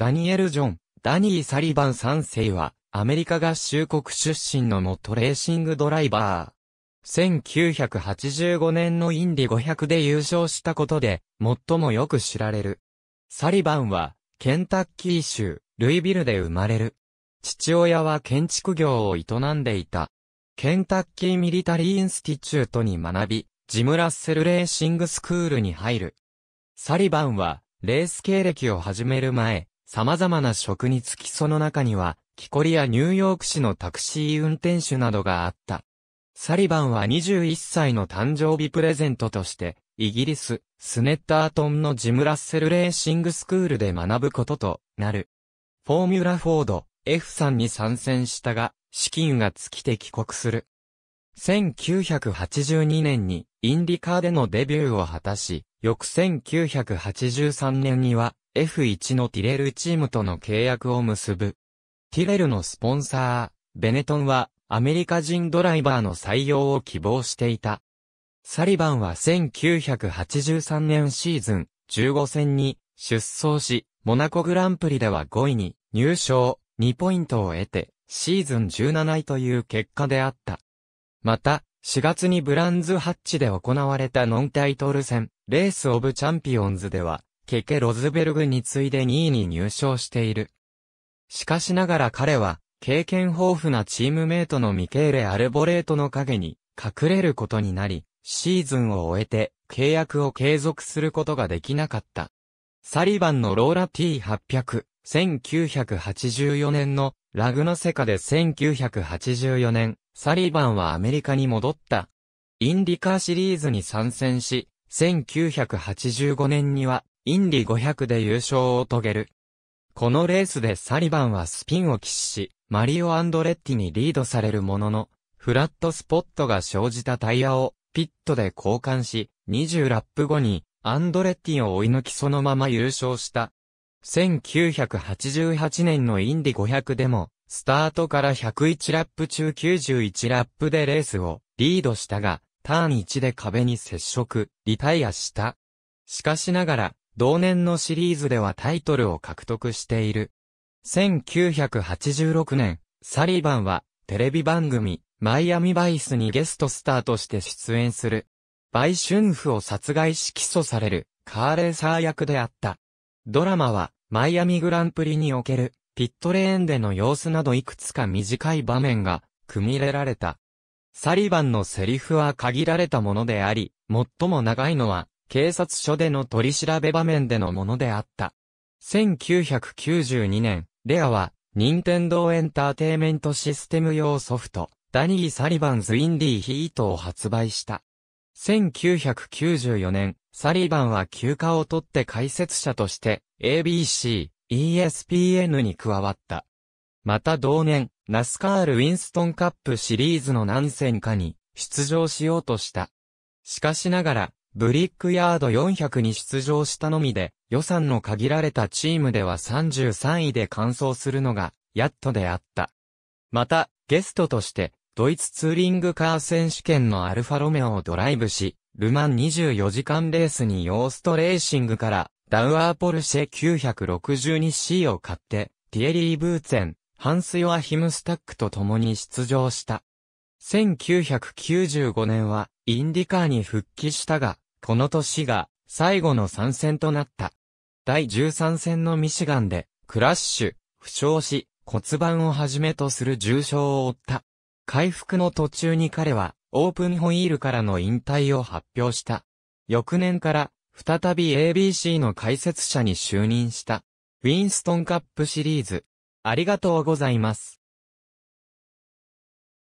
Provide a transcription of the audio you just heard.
ダニエル・ジョン、ダニー・サリバン3世は、アメリカ合衆国出身の元レーシングドライバー。1985年のインディ500で優勝したことで、最もよく知られる。サリバンは、ケンタッキー州、ルイビルで生まれる。父親は建築業を営んでいた。ケンタッキーミリタリーインスティチュートに学び、ジム・ラッセル・レーシングスクールに入る。サリバンは、レース経歴を始める前、様々な職につきその中には、木こりやニューヨーク市のタクシー運転手などがあった。サリバンは21歳の誕生日プレゼントとして、イギリス、スネッタートンのジム・ラッセル・レーシングスクールで学ぶこととなる。フォーミュラ・フォード、F さんに参戦したが、資金が尽きて帰国する。1982年にインディカーでのデビューを果たし、翌1983年には F1 のティレルチームとの契約を結ぶ。ティレルのスポンサー、ベネトンはアメリカ人ドライバーの採用を希望していた。サリバンは1983年シーズン15戦に出走し、モナコグランプリでは5位に入賞2ポイントを得て、シーズン17位という結果であった。また、4月にブランズハッチで行われたノンタイトル戦、レースオブチャンピオンズでは、ケケ・ロズベルグに次いで2位に入賞している。しかしながら彼は、経験豊富なチームメイトのミケーレ・アルボレートの陰に隠れることになり、シーズンを終えて契約を継続することができなかった。サリバンのローラ T800、1984年のラグノセカで1984年、サリバンはアメリカに戻った。インディカーシリーズに参戦し、1985年には、インディ500で優勝を遂げる。このレースでサリバンはスピンを喫し、マリオ・アンドレッティにリードされるものの、フラットスポットが生じたタイヤをピットで交換し、20ラップ後にアンドレッティを追い抜きそのまま優勝した。1988年のインディ500でもスタートから101ラップ中91ラップでレースをリードしたが、ターン1で壁に接触、リタイアした。しかしながら、同年のシリーズではタイトルを獲得している。1986年、サリバンは、テレビ番組、マイアミバイスにゲストスターとして出演する。売春婦を殺害し起訴される、カーレーサー役であった。ドラマは、マイアミグランプリにおける、ピットレーンでの様子などいくつか短い場面が組み入れられた。サリバンのセリフは限られたものであり、最も長いのは警察署での取り調べ場面でのものであった。1992年、レアは、任天堂エンターテイメントシステム用ソフト、ダニー・サリバンズ・インディー・ヒートを発売した。1994年、サリバンは休暇を取って解説者として、ABC、ESPN に加わった。また同年、ナスカール・ウィンストンカップシリーズの何戦かに出場しようとした。しかしながら、ブリックヤード400に出場したのみで、予算の限られたチームでは33位で完走するのが、やっとであった。また、ゲストとして、ドイツツーリングカー選手権のアルファロメオをドライブし、ルマン24時間レースにヨーストレーシングからダウアーポルシェ 962C を買って、ティエリー・ブーツェン、ハンス・ヨア・ヒムスタックと共に出場した。1995年は、インディカーに復帰したが、この年が、最後の参戦となった。第13戦のミシガンで、クラッシュ、負傷し、骨盤をはじめとする重傷を負った。回復の途中に彼は、オープンホイールからの引退を発表した。翌年から、再び ABC の解説者に就任した。ウィンストンカップシリーズ。ありがとうございます。